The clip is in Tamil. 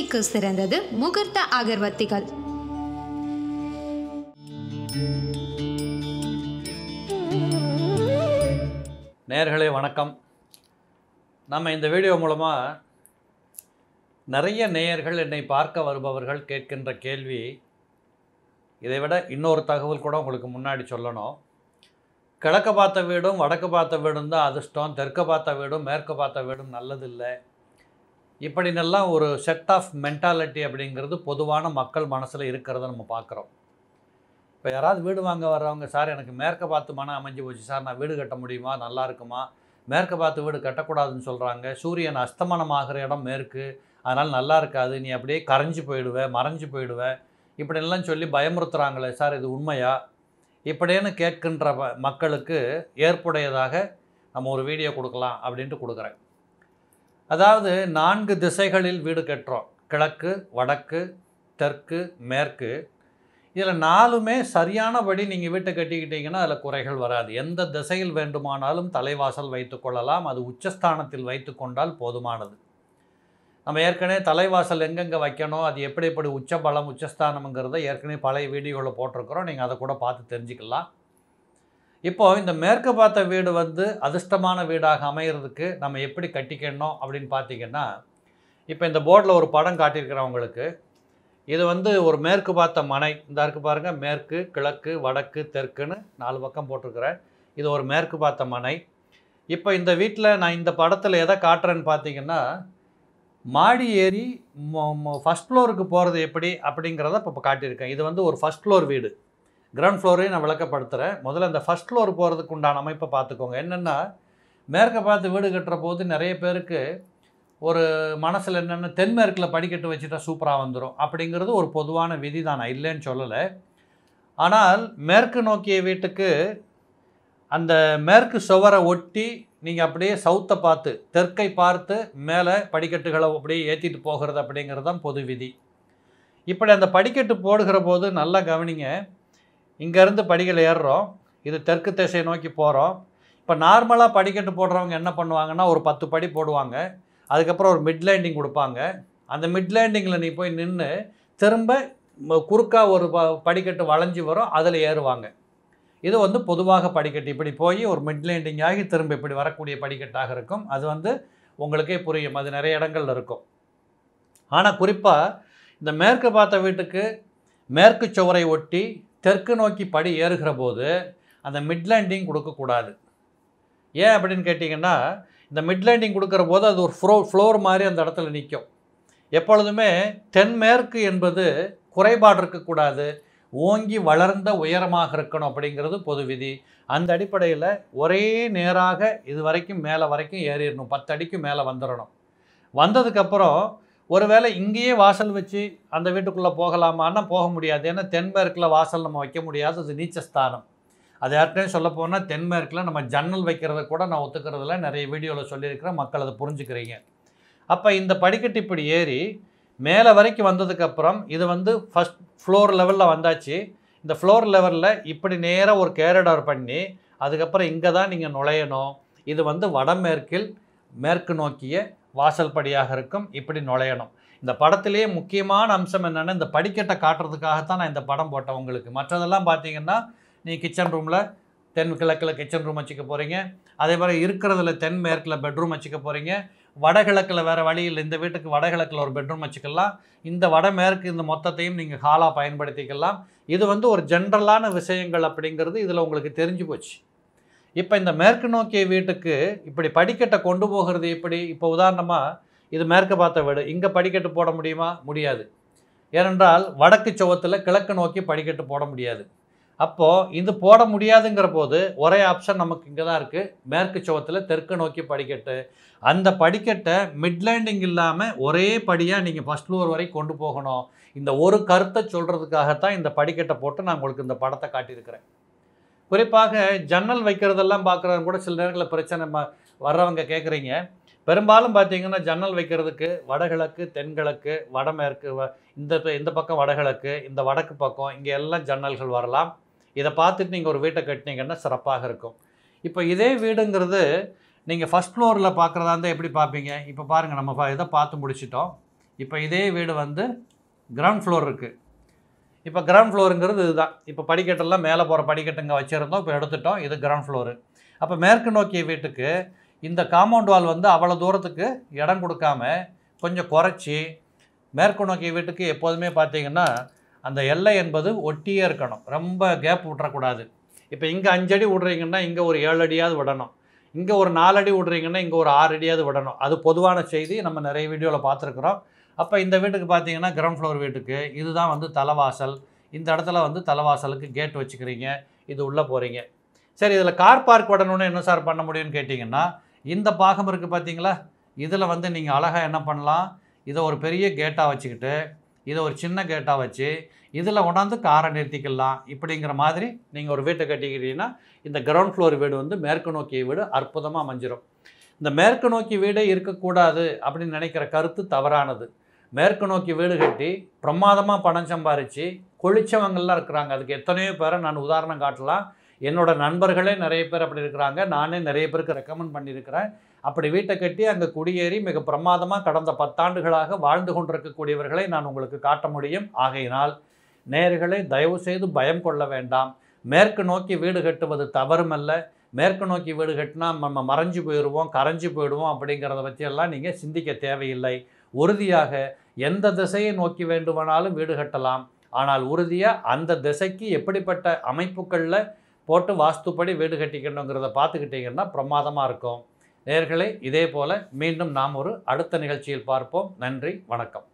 பூஜைக்கு சிறந்தது முகூர்த்த அகர்வத்திகள் நேர்களே வணக்கம் நம்ம இந்த வீடியோ மூலமாக நிறைய நேயர்கள் என்னை பார்க்க வருபவர்கள் கேட்கின்ற கேள்வி இதை விட இன்னொரு தகவல் கூட உங்களுக்கு முன்னாடி சொல்லணும் கிழக்க பார்த்த வீடும் வடக்கு பார்த்த வீடும் தான் அதிர்ஷ்டம் தெற்கு பார்த்த வீடும் மேற்கு பார்த்த வீடும் நல்லதில்லை இப்படினெல்லாம் ஒரு செட் ஆஃப் மென்டாலிட்டி அப்படிங்கிறது பொதுவான மக்கள் மனசில் இருக்கிறத நம்ம பார்க்குறோம் இப்போ யாராவது வீடு வாங்க வர்றவங்க சார் எனக்கு மேற்க பார்த்து மனம் அமைஞ்சு போச்சு சார் நான் வீடு கட்ட முடியுமா நல்லா இருக்குமா மேற்க பார்த்து வீடு கட்டக்கூடாதுன்னு சொல்கிறாங்க சூரியன் அஸ்தமனம் ஆகிற இடம் மேற்கு அதனால் நல்லா இருக்காது நீ அப்படியே கரைஞ்சி போயிடுவேன் மறைஞ்சு போயிடுவேன் இப்படிலாம் சொல்லி பயமுறுத்துகிறாங்களே சார் இது உண்மையா இப்படின்னு கேட்கின்ற மக்களுக்கு ஏற்புடையதாக நம்ம ஒரு வீடியோ கொடுக்கலாம் அப்படின்ட்டு கொடுக்குறேன் அதாவது நான்கு திசைகளில் வீடு கட்டுறோம் கிழக்கு வடக்கு தெற்கு மேற்கு இதில் நாலுமே சரியானபடி நீங்கள் வீட்டை கட்டிக்கிட்டீங்கன்னா அதில் குறைகள் வராது எந்த திசையில் வேண்டுமானாலும் தலைவாசல் வைத்துக்கொள்ளலாம் அது உச்சஸ்தானத்தில் வைத்து கொண்டால் போதுமானது நம்ம ஏற்கனவே தலைவாசல் எங்கெங்கே வைக்கணும் அது எப்படி எப்படி உச்ச பலம் உச்சஸ்தானம்ங்கிறத ஏற்கனவே பழைய வீடியோவில் போட்டிருக்கிறோம் நீங்கள் அதை கூட பார்த்து தெரிஞ்சுக்கலாம் இப்போது இந்த மேற்கு பார்த்த வீடு வந்து அதிர்ஷ்டமான வீடாக அமையிறதுக்கு நம்ம எப்படி கட்டிக்கணும் அப்படின்னு பார்த்தீங்கன்னா இப்போ இந்த போர்டில் ஒரு படம் காட்டியிருக்கிறவங்களுக்கு இது வந்து ஒரு மேற்கு பார்த்த மனை இந்த இருக்கு பாருங்கள் மேற்கு கிழக்கு வடக்கு தெற்குன்னு நாலு பக்கம் போட்டிருக்கிறேன் இது ஒரு மேற்கு பார்த்த மனை இப்போ இந்த வீட்டில் நான் இந்த படத்தில் எதை காட்டுறேன்னு பார்த்தீங்கன்னா மாடி ஏறி ஃபஸ்ட் ஃப்ளோருக்கு போகிறது எப்படி அப்படிங்கிறத இப்போ காட்டியிருக்கேன் இது வந்து ஒரு ஃபஸ்ட் ஃப்ளோர் வீடு கிரவுண்ட் ஃப்ளோரையும் நான் விளக்கப்படுத்துகிறேன் முதல்ல இந்த ஃபஸ்ட் ஃப்ளோர் போகிறதுக்கு உண்டான அமைப்பை பார்த்துக்கோங்க என்னென்னா மேற்கை பார்த்து வீடு கட்டுற போது நிறைய பேருக்கு ஒரு மனசில் என்னென்ன தென்மேற்கில் படிக்கட்டு வச்சுட்டா சூப்பராக வந்துடும் அப்படிங்கிறது ஒரு பொதுவான விதி தான் நான் இல்லைன்னு சொல்லலை ஆனால் மேற்கு நோக்கிய வீட்டுக்கு அந்த மேற்கு சுவரை ஒட்டி நீங்கள் அப்படியே சவுத்தை பார்த்து தெற்கை பார்த்து மேலே படிக்கட்டுகளை அப்படியே ஏற்றிட்டு போகிறது அப்படிங்கிறது தான் பொது விதி இப்படி அந்த படிக்கட்டு போடுகிற போது நல்லா கவனிங்க இங்கேருந்து படிகள் ஏறுறோம் இது தெற்கு திசையை நோக்கி போகிறோம் இப்போ நார்மலாக படிக்கட்டு போடுறவங்க என்ன பண்ணுவாங்கன்னா ஒரு பத்து படி போடுவாங்க அதுக்கப்புறம் ஒரு மிட் லேண்டிங் கொடுப்பாங்க அந்த மிட் லேண்டிங்கில் நீ போய் நின்று திரும்ப குறுக்கா ஒரு ப படிக்கட்டு வளைஞ்சி வரும் அதில் ஏறுவாங்க இது வந்து பொதுவாக படிக்கட்டு இப்படி போய் ஒரு மிட் லேண்டிங் ஆகி திரும்ப இப்படி வரக்கூடிய படிக்கட்டாக இருக்கும் அது வந்து உங்களுக்கே புரியும் அது நிறைய இடங்கள் இருக்கும் ஆனால் குறிப்பாக இந்த மேற்கு பார்த்த வீட்டுக்கு மேற்கு சுவரை ஒட்டி தெற்கு நோக்கி படி ஏறுகிற போது அந்த மிட்லேண்டிங் கொடுக்கக்கூடாது ஏன் அப்படின்னு கேட்டிங்கன்னா இந்த மிட் லேண்டிங் கொடுக்குற போது அது ஒரு ஃப்ளோ ஃப்ளோர் மாதிரி அந்த இடத்துல நிற்கும் எப்பொழுதுமே தென்மேற்கு என்பது குறைபாடு இருக்கக்கூடாது ஓங்கி வளர்ந்த உயரமாக இருக்கணும் அப்படிங்கிறது பொது விதி அந்த அடிப்படையில் ஒரே நேராக இது வரைக்கும் மேலே வரைக்கும் ஏறிடணும் பத்து அடிக்கும் மேலே வந்துடணும் வந்ததுக்கப்புறம் ஒருவேளை இங்கேயே வாசல் வச்சு அந்த வீட்டுக்குள்ளே போகலாமான்னா போக முடியாது ஏன்னா தென்மேற்கில் வாசல் நம்ம வைக்க முடியாது அது நீச்சஸ்தானம் அது ஏற்கனவே சொல்ல போனால் தென்மேற்கில் நம்ம ஜன்னல் வைக்கிறத கூட நான் ஒத்துக்கிறதுல நிறைய வீடியோவில் சொல்லியிருக்கிறேன் மக்கள் அதை புரிஞ்சுக்கிறீங்க அப்போ இந்த படிக்கட்டு இப்படி ஏறி மேலே வரைக்கும் வந்ததுக்கப்புறம் இது வந்து ஃபஸ்ட் ஃப்ளோர் லெவலில் வந்தாச்சு இந்த ஃப்ளோர் லெவலில் இப்படி நேராக ஒரு கேரடர் பண்ணி அதுக்கப்புறம் இங்கே தான் நீங்கள் நுழையணும் இது வந்து வடமேற்கில் மேற்கு நோக்கிய வாசல் படியாக இருக்கும் இப்படி நுழையணும் இந்த படத்திலேயே முக்கியமான அம்சம் என்னென்னா இந்த படிக்கட்டை காட்டுறதுக்காகத்தான் நான் இந்த படம் போட்டேன் உங்களுக்கு மற்றதெல்லாம் பார்த்தீங்கன்னா நீ கிச்சன் ரூமில் தென் கிழக்கில் கிச்சன் ரூம் வச்சுக்க போகிறீங்க அதே மாதிரி இருக்கிறதுல தென் மேற்கில் பெட்ரூம் வச்சுக்க போகிறீங்க வடகிழக்கில் வேறு வழியில் இந்த வீட்டுக்கு வடகிழக்கில் ஒரு பெட்ரூம் வச்சுக்கலாம் இந்த வடமேற்கு இந்த மொத்தத்தையும் நீங்கள் ஹாலாக பயன்படுத்திக்கலாம் இது வந்து ஒரு ஜென்ரலான விஷயங்கள் அப்படிங்கிறது இதில் உங்களுக்கு தெரிஞ்சு போச்சு இப்போ இந்த மேற்கு நோக்கிய வீட்டுக்கு இப்படி படிக்கட்டை கொண்டு போகிறது எப்படி இப்போ உதாரணமாக இது மேற்கு பார்த்த வீடு இங்கே படிக்கட்டு போட முடியுமா முடியாது ஏனென்றால் வடக்கு சுவத்தில் கிழக்கு நோக்கி படிக்கட்டு போட முடியாது அப்போது இது போட முடியாதுங்கிற போது ஒரே ஆப்ஷன் நமக்கு இங்கே தான் இருக்குது மேற்கு சுவத்தில் தெற்கு நோக்கி படிக்கட்டு அந்த படிக்கட்டை மிட்லேண்டிங் இல்லாமல் ஒரே படியாக நீங்கள் ஃபஸ்ட் ஃப்ளோர் வரை கொண்டு போகணும் இந்த ஒரு கருத்தை சொல்கிறதுக்காகத்தான் இந்த படிக்கட்டை போட்டு நான் உங்களுக்கு இந்த படத்தை காட்டியிருக்கிறேன் குறிப்பாக ஜன்னல் வைக்கிறதெல்லாம் பார்க்குறது கூட சில நேரங்களில் பிரச்சனை வர்றவங்க கேட்குறீங்க பெரும்பாலும் பார்த்தீங்கன்னா ஜன்னல் வைக்கிறதுக்கு வடகிழக்கு தென்கிழக்கு வடமேற்கு இந்த இந்த பக்கம் வடகிழக்கு இந்த வடக்கு பக்கம் இங்கே எல்லாம் ஜன்னல்கள் வரலாம் இதை பார்த்துட்டு நீங்கள் ஒரு வீட்டை கட்டினீங்கன்னா சிறப்பாக இருக்கும் இப்போ இதே வீடுங்கிறது நீங்கள் ஃபஸ்ட் ஃப்ளோரில் பார்க்குறதா இருந்தால் எப்படி பார்ப்பீங்க இப்போ பாருங்கள் நம்ம இதை பார்த்து முடிச்சிட்டோம் இப்போ இதே வீடு வந்து கிரவுண்ட் ஃப்ளோர் இருக்குது இப்போ கிரவுண்ட் ஃப்ளோருங்கிறது இதுதான் இப்போ படிக்கட்டெல்லாம் மேலே போகிற படிக்கட்டுங்க வச்சுருந்தோம் இப்போ எடுத்துட்டோம் இது கிரவுண்ட் ஃப்ளோரு அப்போ மேற்கு நோக்கிய வீட்டுக்கு இந்த காம்பவுண்ட் வால் வந்து அவ்வளோ தூரத்துக்கு இடம் கொடுக்காம கொஞ்சம் குறைச்சி மேற்கு நோக்கிய வீட்டுக்கு எப்போதுமே பார்த்திங்கன்னா அந்த எல்லை என்பது ஒட்டியே இருக்கணும் ரொம்ப கேப் விட்றக்கூடாது இப்போ இங்கே அஞ்சடி விட்றீங்கன்னா இங்கே ஒரு ஏழு அடியாவது விடணும் இங்கே ஒரு நாலடி விட்றீங்கன்னா இங்கே ஒரு ஆறு அடியாவது விடணும் அது பொதுவான செய்தி நம்ம நிறைய வீடியோவில் பார்த்துருக்குறோம் அப்போ இந்த வீட்டுக்கு பார்த்தீங்கன்னா கிரவுண்ட் ஃப்ளோர் வீட்டுக்கு இதுதான் வந்து தலைவாசல் இந்த இடத்துல வந்து தலைவாசலுக்கு கேட் வச்சுக்கிறீங்க இது உள்ளே போகிறீங்க சரி இதில் கார் பார்க் உடனே என்ன சார் பண்ண முடியும்னு கேட்டிங்கன்னா இந்த பாகம் இருக்குது பார்த்தீங்களா இதில் வந்து நீங்கள் அழகாக என்ன பண்ணலாம் இதை ஒரு பெரிய கேட்டாக வச்சுக்கிட்டு இதை ஒரு சின்ன கேட்டாக வச்சு இதில் உணர்ந்து காரை நிறுத்திக்கலாம் இப்படிங்கிற மாதிரி நீங்கள் ஒரு வீட்டை கட்டிக்கிட்டீங்கன்னா இந்த கிரவுண்ட் ஃப்ளோர் வீடு வந்து மேற்கு நோக்கிய வீடு அற்புதமாக அமைஞ்சிடும் இந்த மேற்கு நோக்கி வீடே இருக்கக்கூடாது அப்படின்னு நினைக்கிற கருத்து தவறானது மேற்கு நோக்கி வீடு கட்டி பிரமாதமாக பணம் சம்பாரித்து கொளிச்சவங்கள்லாம் இருக்கிறாங்க அதுக்கு எத்தனையோ பேரை நான் உதாரணம் காட்டலாம் என்னோட நண்பர்களே நிறைய பேர் அப்படி இருக்கிறாங்க நானே நிறைய பேருக்கு ரெக்கமெண்ட் பண்ணியிருக்கிறேன் அப்படி வீட்டை கட்டி அங்கே குடியேறி மிக பிரமாதமாக கடந்த பத்தாண்டுகளாக வாழ்ந்து கொண்டிருக்கக்கூடியவர்களை நான் உங்களுக்கு காட்ட முடியும் ஆகையினால் நேர்களை தயவு செய்து பயம் கொள்ள வேண்டாம் மேற்கு நோக்கி வீடு கட்டுவது தவறுமல்ல மேற்கு நோக்கி வீடு கட்டினா நம்ம மறைஞ்சு போயிடுவோம் கரைஞ்சி போயிடுவோம் அப்படிங்கிறத பற்றியெல்லாம் நீங்கள் சிந்திக்க தேவையில்லை உறுதியாக எந்த திசையை நோக்கி வேண்டுமானாலும் வீடு கட்டலாம் ஆனால் உறுதியாக அந்த திசைக்கு எப்படிப்பட்ட அமைப்புகளில் போட்டு வாஸ்துப்படி வீடு கட்டிக்கணுங்கிறத பார்த்துக்கிட்டிங்கன்னா பிரமாதமாக இருக்கும் நேர்களை இதே போல் மீண்டும் நாம் ஒரு அடுத்த நிகழ்ச்சியில் பார்ப்போம் நன்றி வணக்கம்